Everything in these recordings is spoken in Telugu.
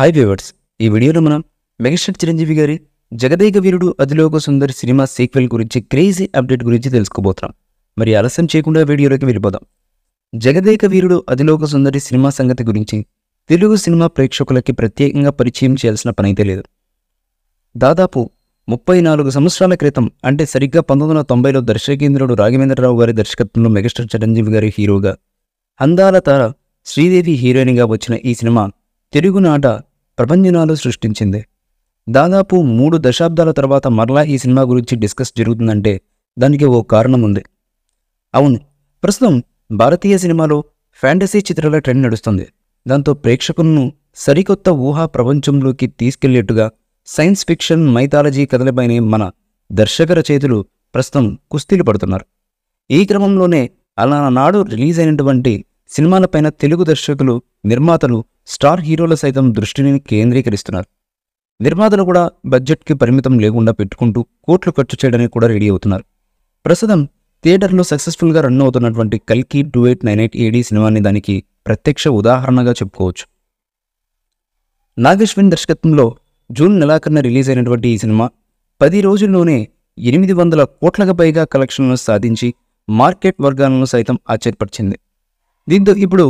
హాయ్ వ్యూవర్స్ ఈ వీడియోలో మనం మెగాస్టార్ చిరంజీవి గారి జగదేక వీరుడు అదిలోక సుందర్ సినిమా సీక్వెల్ గురించి క్రేజీ అప్డేట్ గురించి తెలుసుకోబోతున్నాం మరి ఆలస్యం చేయకుండా వీడియోలోకి వెళ్ళిపోదాం జగదేక వీరుడు అదిలోక సుందరి సినిమా సంగతి గురించి తెలుగు సినిమా ప్రేక్షకులకి ప్రత్యేకంగా పరిచయం చేయాల్సిన పనైతే లేదు దాదాపు ముప్పై నాలుగు సంవత్సరాల క్రితం అంటే సరిగ్గా పంతొమ్మిది వందల తొంభైలో దర్శకేంద్రుడు రాఘవేంద్రరావు గారి దర్శకత్వంలో మెగాస్టార్ చిరంజీవి గారి హీరోగా అందాల తార శ్రీదేవి హీరోయిన్గా వచ్చిన ఈ సినిమా తెలుగునాట ప్రభంజనాలు సృష్టించింది దాదాపు మూడు దశాబ్దాల తర్వాత మరలా ఈ సినిమా గురించి డిస్కస్ జరుగుతుందంటే దానికి ఓ కారణం ఉంది అవును ప్రస్తుతం భారతీయ సినిమాలో ఫ్యాంటసీ చిత్రాల ట్రెండ్ నడుస్తుంది దాంతో ప్రేక్షకులను సరికొత్త ఊహా ప్రపంచంలోకి తీసుకెళ్లేట్టుగా సైన్స్ ఫిక్షన్ మైథాలజీ కథలపైనే మన దర్శక రచయితలు ప్రస్తుతం కుస్తీలు పడుతున్నారు ఈ క్రమంలోనే అలా నాడు రిలీజ్ అయినటువంటి సినిమాలపైన తెలుగు దర్శకులు నిర్మాతలు స్టార్ హీరోలు సైతం దృష్టిని కేంద్రీకరిస్తున్నారు నిర్మాతలు కూడా బడ్జెట్కి పరిమితం లేకుండా పెట్టుకుంటూ కోట్లు ఖర్చు చేయడానికి కూడా రెడీ అవుతున్నారు ప్రస్తుతం థియేటర్లో సక్సెస్ఫుల్గా రన్ అవుతున్నటువంటి కల్కి two eight nine eight AD సినిమాని దానికి ప్రత్యక్ష ఉదాహరణగా చెప్పుకోవచ్చు నాగేశ్వన్ దర్శకత్వంలో జూన్ నెలాఖరున రిలీజ్ అయినటువంటి ఈ సినిమా పది రోజుల్లోనే ఎనిమిది వందల కోట్లకు పైగా కలెక్షన్లను సాధించి మార్కెట్ వర్గాలను సైతం ఆశ్చర్యపరిచింది దీంతో ఇప్పుడు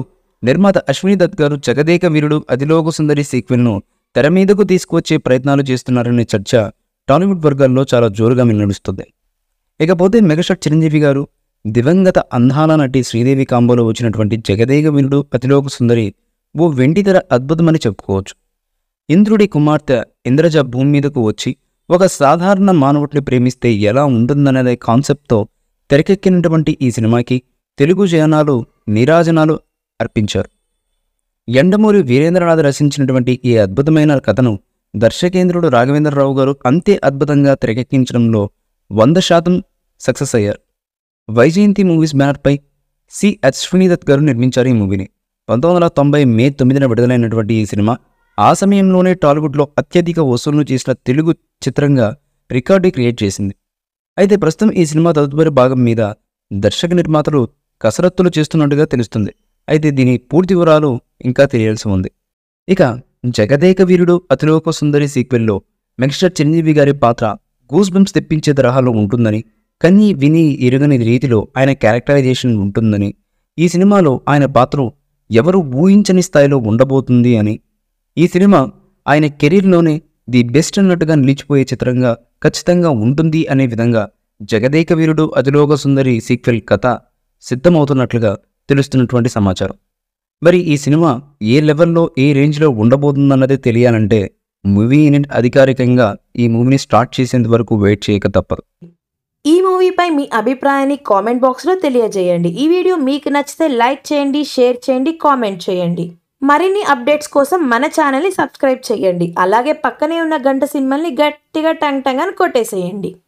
నిర్మాత అశ్విని దత్ గారు జగదేక వీరుడు అధిలోక సుందరి సీక్వెల్ను తెర మీదకు తీసుకువచ్చే ప్రయత్నాలు చేస్తున్నారనే చర్చ టాలీవుడ్ వర్గాల్లో చాలా జోరుగా నడుస్తుంది ఇకపోతే మెగాషాట్ చిరంజీవి గారు దివంగత అంధాల నటి శ్రీదేవి కాంబోలో వచ్చినటువంటి జగదేక వీరుడు అతిలోక సుందరి ఓ వెంటితెర అద్భుతమని చెప్పుకోవచ్చు ఇంద్రుడి కుమార్తె ఇంద్రజ భూమి మీదకు వచ్చి ఒక సాధారణ మానవుడిని ప్రేమిస్తే ఎలా ఉంటుందనే కాన్సెప్ట్తో తెరకెక్కినటువంటి ఈ సినిమాకి తెలుగు జయనాలు నీరాజనాలు అర్పించారు ఎండమూరి వీరేంద్రనాథ్ రచించినటువంటి ఈ అద్భుతమైన కథను దర్శకేంద్రుడు రాఘవేంద్రరావు గారు అంతే అద్భుతంగా తెరకెక్కించడంలో వంద శాతం సక్సెస్ అయ్యారు వైజయంతి మూవీస్ బ్యానర్పై సి అశ్వినీదత్ గారు నిర్మించారు ఈ మూవీని పంతొమ్మిది వందల తొంభై మే తొమ్మిదిన విడుదలైనటువంటి ఈ సినిమా ఆ సమయంలోనే టాలీవుడ్లో అత్యధిక వసూళ్లు చేసిన తెలుగు చిత్రంగా రికార్డు క్రియేట్ చేసింది అయితే ప్రస్తుతం ఈ సినిమా తదుపరి భాగం మీద దర్శక నిర్మాతలు కసరత్తులు చేస్తున్నట్టుగా తెలుస్తుంది అయితే దీని పూర్తి వివరాలు ఇంకా తెలియాల్సి ఉంది ఇక జగదేక వీరుడు అతిలోక సుందరి సీక్వెల్లో మెగ్స్టర్ చిరంజీవి గారి పాత్ర గూస్ బంప్స్ తెప్పించే తరహాలో ఉంటుందని కన్నీ విని ఇరుగని రీతిలో ఆయన క్యారెక్టరైజేషన్ ఉంటుందని ఈ సినిమాలో ఆయన పాత్ర ఎవరు ఊహించని స్థాయిలో ఉండబోతుంది అని ఈ సినిమా ఆయన కెరీర్లోనే ది బెస్ట్ అన్నట్టుగా నిలిచిపోయే చిత్రంగా ఖచ్చితంగా ఉంటుంది అనే విధంగా జగదేక వీరుడు అతిలోక సుందరి సీక్వెల్ కథ సిద్ధమవుతున్నట్లుగా తెలుస్తున్నటువంటి సమాచారం మరి ఈ సినిమా ఏ లెవెల్లో ఏ రేంజ్లో ఉండబోతుందన్నది తెలియాలంటే మూవీ యూనిట్ అధికారికంగా ఈ మూవీని స్టార్ట్ చేసేంత వరకు వెయిట్ చేయక తప్పదు ఈ మూవీపై మీ అభిప్రాయాన్ని కామెంట్ బాక్స్లో తెలియజేయండి ఈ వీడియో మీకు నచ్చితే లైక్ చేయండి షేర్ చేయండి కామెంట్ చేయండి మరిన్ని అప్డేట్స్ కోసం మన ఛానల్ని సబ్స్క్రైబ్ చేయండి అలాగే పక్కనే ఉన్న గంట సినిమాల్ని గట్టిగా టంగ్ టంగ్ అని కొట్టేసేయండి